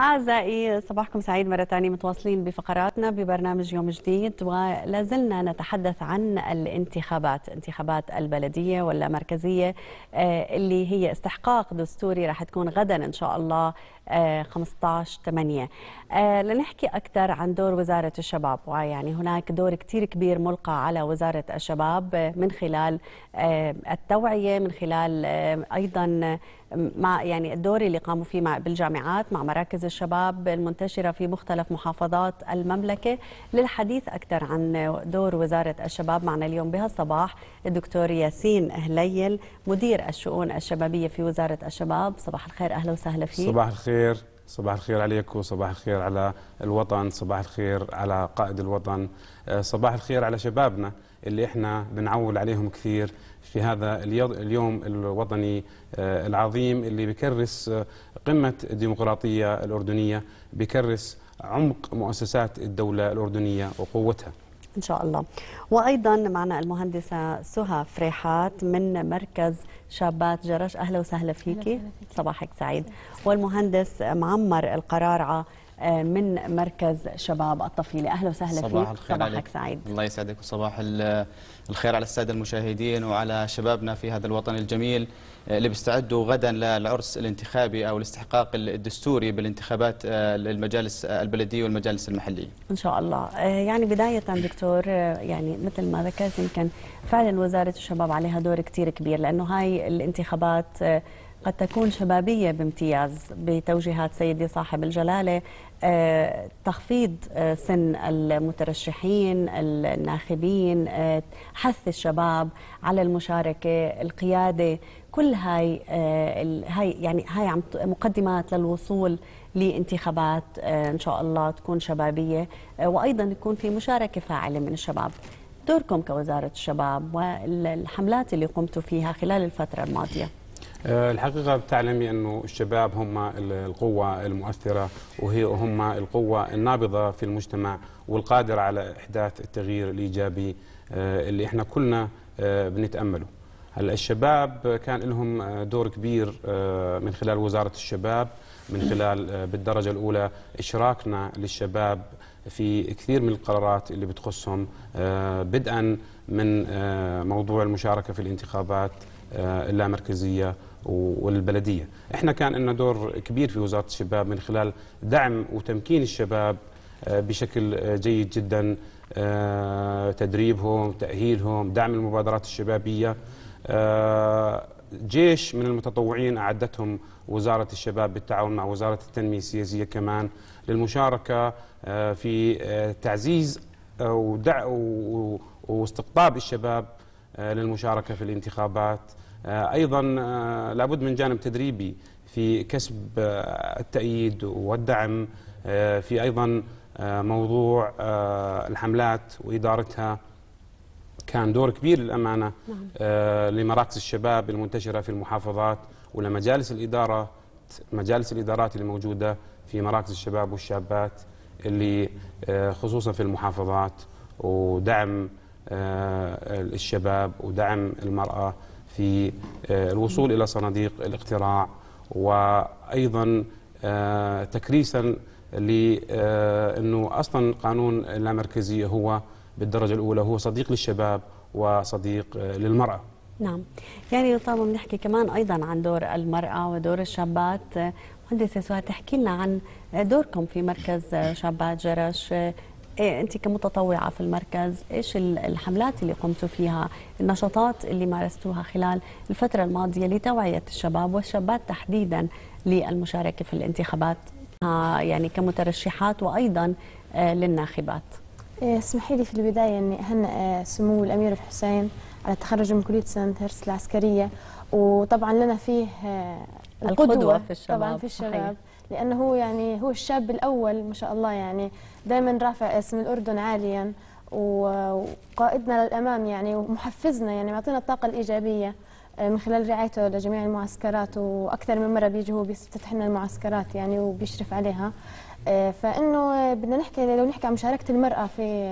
أعزائي صباحكم سعيد مرة ثانية متواصلين بفقراتنا ببرنامج يوم جديد ولا زلنا نتحدث عن الانتخابات انتخابات البلدية ولا مركزية آه، اللي هي استحقاق دستوري راح تكون غدا إن شاء الله 15 آه، 8 آه، لنحكي أكثر عن دور وزارة الشباب ويعني هناك دور كتير كبير ملقى على وزارة الشباب من خلال التوعية من خلال أيضا مع يعني الدور اللي قاموا فيه مع بالجامعات مع مراكز الشباب المنتشرة في مختلف محافظات المملكة للحديث أكثر عن دور وزارة الشباب معنا اليوم بهالصباح الدكتور ياسين هليل مدير الشؤون الشبابية في وزارة الشباب صباح الخير أهلا وسهلا فيك صباح الخير صباح الخير عليكم صباح الخير على الوطن صباح الخير على قائد الوطن آه، صباح الخير على شبابنا اللي احنا بنعول عليهم كثير في هذا اليوم الوطني آه، العظيم اللي بكرس آه، قمة الديمقراطية الأردنية بكرس عمق مؤسسات الدولة الأردنية وقوتها إن شاء الله وأيضا معنا المهندسة سهى فريحات من مركز شابات جرش أهلا وسهلا فيكي صباحك سعيد والمهندس معمر القرارعة آه، من مركز شباب الطفيلة أهلا وسهلا فيك الخير صباحك عليك. سعيد الله يسعدك وصباح الخير على السادة المشاهدين وعلى شبابنا في هذا الوطن الجميل آه، اللي بيستعدوا غدا للعرس الانتخابي أو الاستحقاق الدستوري بالانتخابات آه، للمجالس البلدية والمجالس المحلية إن شاء الله يعني بداية دكتور يعني مثل ما ذكرت يمكن فعلا وزارة الشباب عليها دور كتير كبير لأنه هاي الانتخابات قد تكون شبابية بامتياز بتوجيهات سيدي صاحب الجلالة تخفيض آه، سن المترشحين الناخبين آه، حث الشباب على المشاركة القيادة كل هاي آه، هاي يعني هاي مقدمات للوصول لانتخابات ان شاء الله تكون شبابيه وايضا يكون في مشاركه فاعله من الشباب دوركم كوزاره الشباب والحملات اللي قمتوا فيها خلال الفتره الماضيه آه، الحقيقة بتعلمي أنه الشباب هم القوة المؤثرة وهي هم القوة النابضة في المجتمع والقادرة على إحداث التغيير الإيجابي آه، اللي إحنا كلنا آه، بنتأمله هلا الشباب كان لهم دور كبير من خلال وزارة الشباب من خلال بالدرجة الأولى إشراكنا للشباب في كثير من القرارات اللي بتخصهم بدءا من موضوع المشاركة في الانتخابات آه، اللامركزيه والبلديه احنا كان لنا دور كبير في وزاره الشباب من خلال دعم وتمكين الشباب آه، بشكل آه، جيد جدا تدريبهم تاهيلهم دعم المبادرات الشبابيه جيش من المتطوعين أعدتهم وزارة الشباب بالتعاون مع وزارة التنمية السياسية كمان للمشاركة في تعزيز واستقطاب الشباب آه، للمشاركه في الانتخابات آه، ايضا آه، لابد من جانب تدريبي في كسب التأييد والدعم في أيضا موضوع الحملات وإدارتها كان دور كبير للأمانة نعم. لمراكز الشباب المنتشرة في المحافظات ولمجالس الإدارة مجالس الإدارات الموجودة في مراكز الشباب والشابات اللي خصوصا في المحافظات ودعم آه، الشباب ودعم المرأة في آه، الوصول إلى صناديق الاقتراع وأيضا آه، تكريسا لأنه أصلا قانون اللامركزية هو بالدرجة الأولى هو صديق للشباب وصديق للمرأة نعم يعني طالما بنحكي كمان أيضا عن دور المرأة ودور الشابات مهندسة سهى تحكي لنا عن دوركم في مركز شابات جرش إيه انت كمتطوعه في المركز ايش الحملات اللي قمتوا فيها النشاطات اللي مارستوها خلال الفتره الماضيه لتوعيه الشباب والشابات تحديدا للمشاركه في الانتخابات آه، يعني كمترشحات وايضا آه، للناخبات إيه، اسمحي لي في البداية أني أهنئ آه، سمو الأمير الحسين على تخرجه من كلية سنة هيرس العسكرية وطبعا لنا فيه القدوة, القدوة في الشباب طبعا في الشباب صحيح. لأنه هو يعني هو الشاب الأول ما شاء الله يعني دائما رافع اسم الأردن عاليا وقائدنا للأمام يعني ومحفزنا يعني معطينا الطاقة الإيجابية آه، من خلال رعايته لجميع المعسكرات وأكثر من مرة بيجي هو بيفتتح لنا المعسكرات يعني وبيشرف عليها آه، فإنه بدنا نحكي لو نحكي عن مشاركة المرأة في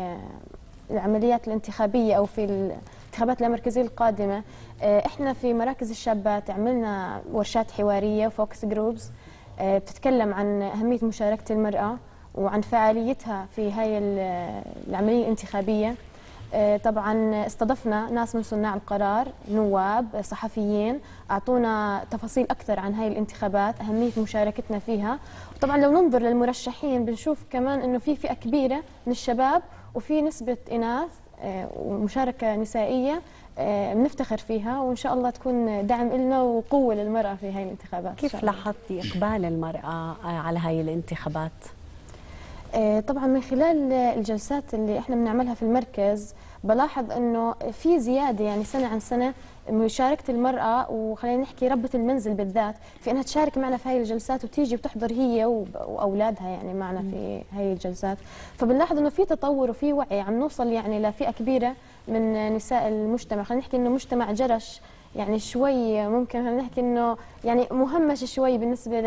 العمليات الانتخابية أو في الانتخابات المركزيه القادمة آه، احنا في مراكز الشابات عملنا ورشات حوارية فوكس جروبز آه، بتتكلم عن أهمية مشاركة المرأة وعن فعاليتها في هاي العملية الانتخابية آه، طبعا استضفنا ناس من صناع القرار نواب صحفيين اعطونا تفاصيل اكثر عن هاي الانتخابات اهميه مشاركتنا فيها وطبعا لو ننظر للمرشحين بنشوف كمان انه في فئه كبيره من الشباب وفي نسبه اناث آه، ومشاركة نسائية بنفتخر آه، فيها وإن شاء الله تكون دعم إلنا وقوة للمرأة في هاي الانتخابات كيف لاحظتي إقبال المرأة آه، على هاي الانتخابات؟ طبعا من خلال الجلسات اللي احنا بنعملها في المركز بلاحظ انه في زياده يعني سنه عن سنه مشاركه المراه وخلينا نحكي ربه المنزل بالذات في انها تشارك معنا في هاي الجلسات وتيجي وتحضر هي واولادها يعني معنا في هاي الجلسات فبنلاحظ انه في تطور وفي وعي عم نوصل يعني لفئه كبيره من نساء المجتمع خلينا نحكي انه مجتمع جرش يعني شوي ممكن نحكي انه يعني مهمش شوي بالنسبه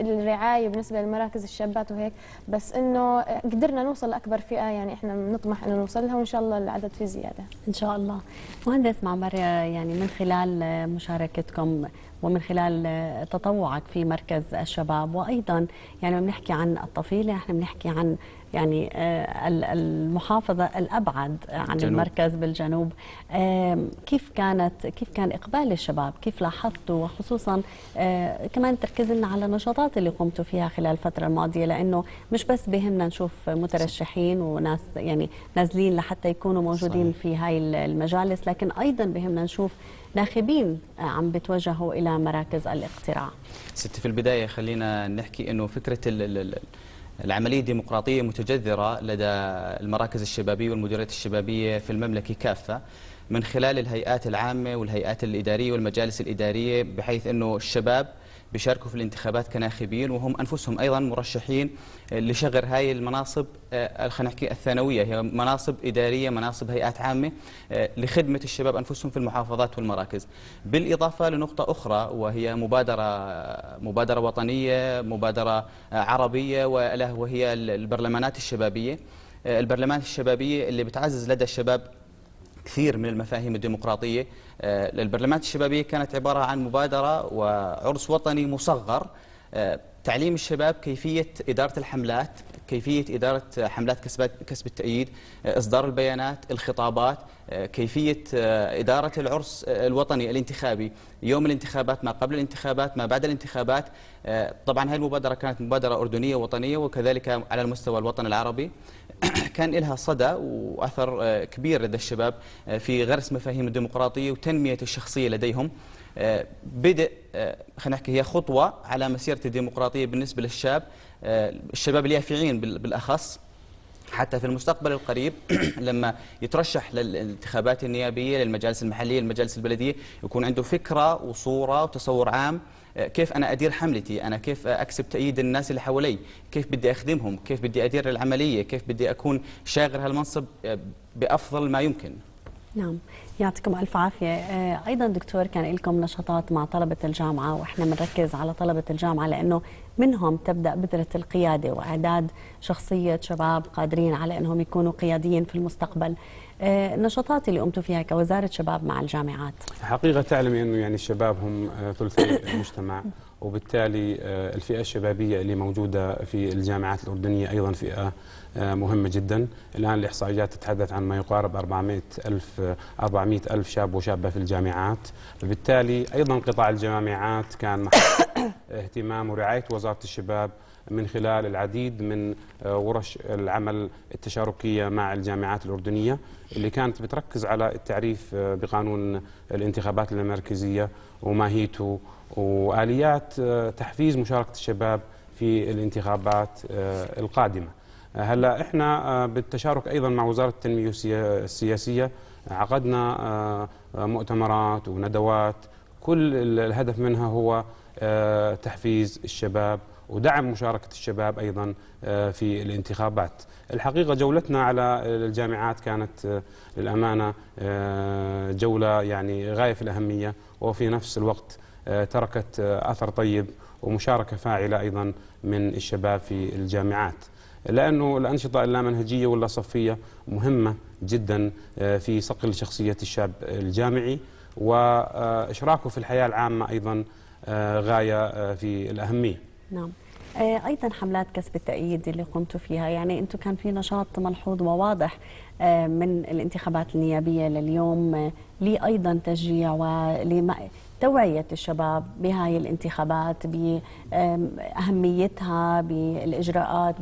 للرعايه بالنسبه لمراكز الشابات وهيك بس انه قدرنا نوصل لاكبر فئه يعني احنا بنطمح انه نوصل لها وان شاء الله العدد في زياده ان شاء الله مهندس معمر يعني من خلال مشاركتكم ومن خلال تطوعك في مركز الشباب وايضا يعني بنحكي عن الطفيله احنا بنحكي عن يعني آه، المحافظة الأبعد عن الجنوب. المركز بالجنوب كيف كانت كيف كان إقبال الشباب كيف لاحظتوا وخصوصا آه، كمان تركيز لنا على النشاطات اللي قمتوا فيها خلال الفترة الماضية لأنه مش بس بهمنا نشوف مترشحين وناس يعني نازلين لحتى يكونوا موجودين صحيح. في هاي المجالس لكن أيضا بهمنا نشوف ناخبين آه، عم بتوجهوا إلى مراكز الاقتراع ستي في البداية خلينا نحكي أنه فكرة ال ال العملية الديمقراطية متجذرة لدى المراكز الشبابية والمديريات الشبابية في المملكة كافة من خلال الهيئات العامة والهيئات الإدارية والمجالس الإدارية بحيث أنه الشباب بيشاركوا في الانتخابات كناخبين وهم انفسهم ايضا مرشحين لشغر هاي المناصب آه، خلينا نحكي الثانويه هي مناصب اداريه مناصب هيئات عامه آه، لخدمه الشباب انفسهم في المحافظات والمراكز بالاضافه لنقطه اخرى وهي مبادره مبادره وطنيه مبادره عربيه وله وهي البرلمانات الشبابيه آه، البرلمان الشبابيه اللي بتعزز لدى الشباب كثير من المفاهيم الديمقراطية البرلمانات آه، الشبابية كانت عبارة عن مبادرة وعرس وطني مصغر آه، تعليم الشباب كيفية إدارة الحملات كيفية إدارة حملات كسب التأييد آه، إصدار البيانات الخطابات كيفية إدارة العرس الوطني الانتخابي يوم الانتخابات ما قبل الانتخابات ما بعد الانتخابات طبعا هذه المبادرة كانت مبادرة أردنية وطنية وكذلك على المستوى الوطن العربي كان لها صدى وأثر آه، كبير لدى الشباب آه، في غرس مفاهيم الديمقراطية وتنمية الشخصية لديهم آه، بدء خلينا نحكي هي خطوة على مسيرة الديمقراطية بالنسبة للشاب الشباب اليافعين بالأخص حتى في المستقبل القريب لما يترشح للانتخابات النيابية للمجالس المحلية للمجالس البلدية يكون عنده فكرة وصورة وتصور عام كيف انا ادير حملتي انا كيف اكسب تأييد الناس اللي حوالي كيف بدي اخدمهم كيف بدي ادير العمليه كيف بدي اكون شاغر هالمنصب آه، بافضل ما يمكن نعم يعطيكم ألف عافية آه، أيضا دكتور كان لكم نشاطات مع طلبة الجامعة وإحنا بنركز على طلبة الجامعة لأنه منهم تبدأ بذرة القيادة وإعداد شخصية شباب قادرين على أنهم يكونوا قياديين في المستقبل آه، النشاطات اللي قمتوا فيها كوزارة شباب مع الجامعات حقيقة تعلمي أنه يعني الشباب هم آه، ثلثي المجتمع وبالتالي آه، الفئة الشبابية اللي موجودة في الجامعات الأردنية أيضا فئة آه، مهمة جدا الآن الإحصائيات تتحدث عن ما يقارب 400 ألف, 400 آه، ألف شاب وشابة في الجامعات وبالتالي أيضا قطاع الجامعات كان اهتمام ورعاية وزارة الشباب من خلال العديد من ورش العمل التشاركية مع الجامعات الأردنية اللي كانت بتركز على التعريف بقانون الانتخابات المركزية وماهيته واليات آه، تحفيز مشاركه الشباب في الانتخابات آه، القادمه. آه، هلا احنا بالتشارك ايضا مع وزاره التنميه السياسيه عقدنا مؤتمرات وندوات كل الهدف منها هو تحفيز الشباب ودعم مشاركة الشباب أيضا في الانتخابات الحقيقة جولتنا على الجامعات كانت للامانه جولة يعني غاية في الأهمية وفي نفس الوقت آه، تركت آه، أثر طيب ومشاركة فاعلة أيضا من الشباب في الجامعات لأنه الأنشطة اللامنهجية ولا صفية مهمة جدا آه، في صقل شخصية الشاب الجامعي وإشراكه في الحياة العامة أيضا غاية في الأهمية نعم ايضا حملات كسب التأييد اللي قمتوا فيها يعني انتم كان في نشاط ملحوظ وواضح من الانتخابات النيابيه لليوم لي أيضا تشجيع توعية الشباب بهاي الانتخابات بأهميتها بالإجراءات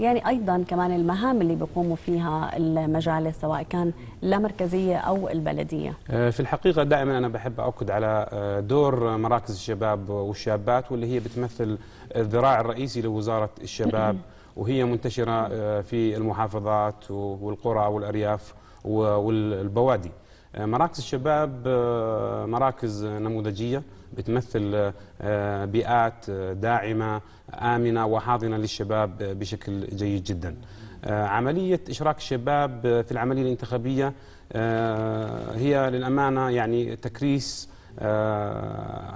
يعني أيضا كمان المهام اللي بيقوموا فيها المجالس سواء كان اللامركزية أو البلدية آه، في الحقيقة دائما أنا بحب أؤكد على آه، دور مراكز الشباب والشابات واللي هي بتمثل الذراع الرئيسي لوزارة الشباب وهي منتشرة آه، في المحافظات والقرى والأرياف والبوادي آه، مراكز الشباب آه، مراكز نموذجيه بتمثل آه، بيئات داعمه امنه وحاضنه للشباب بشكل جيد جدا. عمليه اشراك الشباب في العمليه الانتخابيه هي للامانه يعني تكريس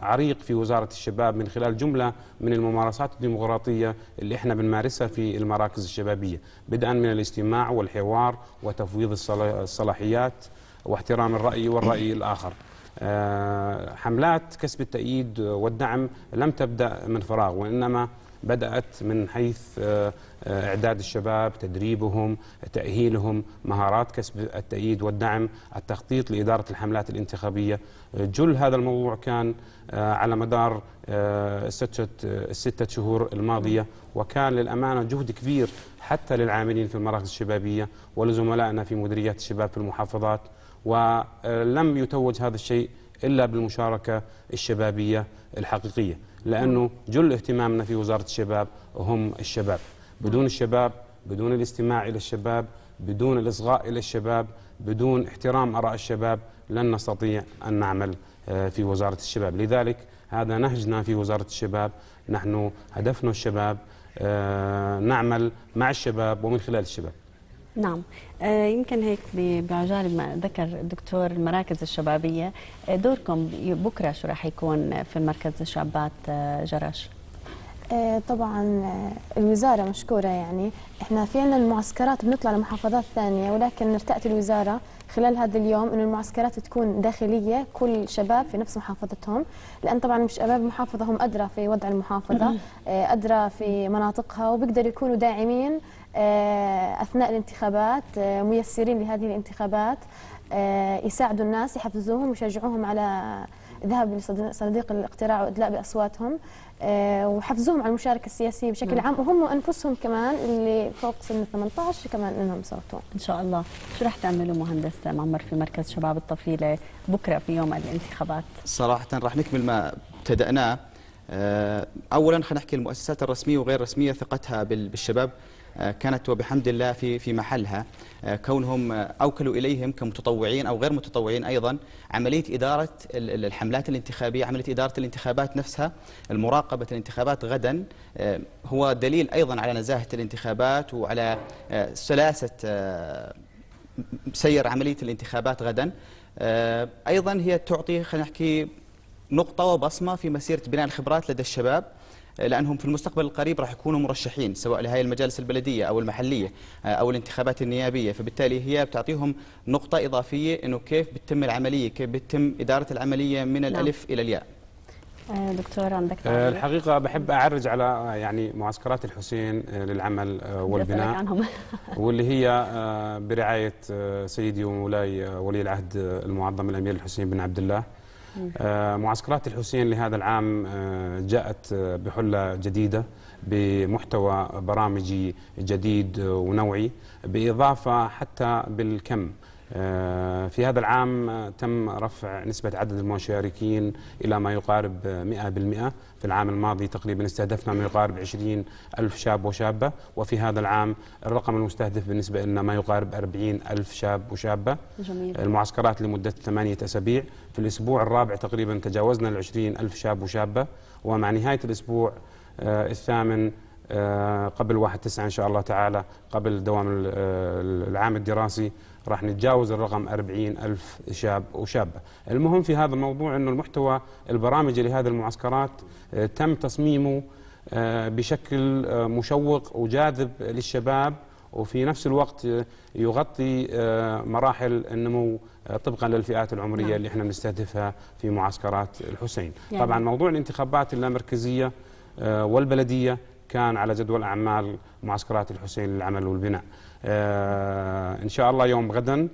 عريق في وزارة الشباب من خلال جملة من الممارسات الديمقراطية اللي احنا بنمارسها في المراكز الشبابية بدءا من الاستماع والحوار وتفويض الصلاحيات واحترام الرأي والرأي الآخر آه، حملات كسب التأييد والدعم لم تبدأ من فراغ وإنما بدأت من حيث آه، إعداد الشباب تدريبهم تأهيلهم مهارات كسب التأييد والدعم التخطيط لإدارة الحملات الانتخابية جل هذا الموضوع كان آه، على مدار ستة, شهور الماضية وكان للأمانة جهد كبير حتى للعاملين في المراكز الشبابية ولزملائنا في مديريات الشباب في المحافظات ولم يتوج هذا الشيء إلا بالمشاركة الشبابية الحقيقية لأنه جل اهتمامنا في وزارة الشباب هم الشباب بدون الشباب بدون الاستماع إلى الشباب بدون الإصغاء إلى الشباب بدون احترام آراء الشباب لن نستطيع أن نعمل آه، في وزارة الشباب لذلك هذا نهجنا في وزارة الشباب نحن هدفنا الشباب آه، نعمل مع الشباب ومن خلال الشباب نعم آه، يمكن هيك بعجالة ما ذكر الدكتور المراكز الشبابيه آه، دوركم بكره شو راح يكون في مركز الشابات آه، جرش طبعا الوزاره مشكوره يعني احنا في عندنا المعسكرات بنطلع لمحافظات ثانيه ولكن ارتأت الوزاره خلال هذا اليوم انه المعسكرات تكون داخليه كل شباب في نفس محافظتهم لان طبعا شباب المحافظه هم ادرى في وضع المحافظه ادرى في مناطقها وبيقدروا يكونوا داعمين آه، أثناء الانتخابات آه، ميسرين لهذه الانتخابات آه، يساعدوا الناس يحفزوهم ويشجعوهم على ذهب لصناديق الاقتراع وادلاء باصواتهم وحفزوهم على المشاركه السياسيه بشكل نعم. عام وهم انفسهم كمان اللي فوق سن 18 كمان انهم يصوتون. ان شاء الله، شو راح تعملوا مهندس معمر في مركز شباب الطفيله بكره في يوم الانتخابات؟ صراحه رح نكمل ما ابتدأناه. اولا خلينا نحكي المؤسسات الرسميه وغير الرسميه ثقتها بالشباب آه، كانت وبحمد الله في في محلها آه، كونهم اوكلوا اليهم كمتطوعين او غير متطوعين ايضا عمليه اداره الحملات الانتخابيه، عمليه اداره الانتخابات نفسها، المراقبه الانتخابات غدا آه، هو دليل ايضا على نزاهه الانتخابات وعلى سلاسه سير عمليه الانتخابات غدا. ايضا هي تعطي خلينا نحكي نقطه وبصمه في مسيره بناء الخبرات لدى الشباب. لأنهم في المستقبل القريب راح يكونوا مرشحين سواء لهذه المجالس البلدية أو المحلية آه، أو الانتخابات النيابية فبالتالي هي بتعطيهم نقطة إضافية أنه كيف بتتم العملية كيف بتتم إدارة العملية من نعم. الألف إلى الياء آه، دكتور عندك آه، الحقيقه بحب اعرج على يعني معسكرات الحسين للعمل والبناء واللي هي برعايه سيدي ومولاي ولي العهد المعظم الامير الحسين بن عبد الله آه، معسكرات الحسين لهذا العام آه، جاءت آه، بحلة جديدة بمحتوى برامجي جديد ونوعي بإضافة حتى بالكم آه، في هذا العام تم رفع نسبة عدد المشاركين إلى ما يقارب 100% في العام الماضي تقريبا استهدفنا ما يقارب 20 ألف شاب وشابة وفي هذا العام الرقم المستهدف بالنسبة لنا ما يقارب 40 ألف شاب وشابة جميل. المعسكرات لمدة ثمانية أسابيع في الأسبوع الرابع تقريبا تجاوزنا 20 ألف شاب وشابة ومع نهاية الأسبوع آه، الثامن آه، قبل 1 9 إن شاء الله تعالى قبل دوام العام الدراسي راح نتجاوز الرقم 40 ألف شاب وشابة المهم في هذا الموضوع أنه المحتوى البرامجي لهذه المعسكرات آه، تم تصميمه آه، بشكل آه، مشوق وجاذب للشباب وفي نفس الوقت يغطي مراحل النمو طبقا للفئات العمريه نعم. اللي احنا بنستهدفها في معسكرات الحسين يعني. طبعا موضوع الانتخابات اللامركزيه والبلديه كان على جدول أعمال معسكرات الحسين للعمل والبناء آه، إن شاء الله يوم غدا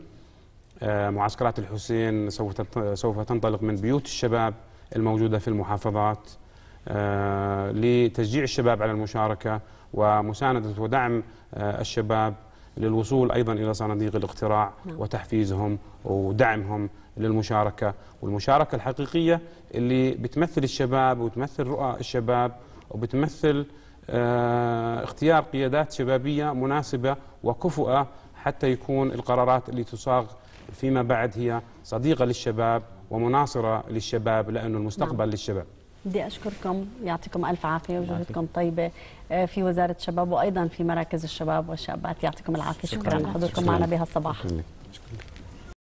آه، معسكرات الحسين سوف سوف تنطلق من بيوت الشباب الموجودة في المحافظات آه، لتشجيع الشباب على المشاركة ومساندة ودعم الشباب للوصول أيضا إلى صناديق الاقتراع نعم. وتحفيزهم ودعمهم للمشاركة والمشاركة الحقيقية اللي بتمثل الشباب وتمثل رؤى الشباب وبتمثل آه، اختيار قيادات شبابية مناسبة وكفؤة حتى يكون القرارات اللي تصاغ فيما بعد هي صديقة للشباب ومناصرة للشباب لأنه المستقبل نعم. للشباب بدي أشكركم يعطيكم ألف عافية نعم. وجهدكم طيبة آه، في وزارة الشباب وأيضا في مراكز الشباب والشابات يعطيكم العافية شكرا, شكرا لحضوركم معنا بهالصباح شكرا. شكرا.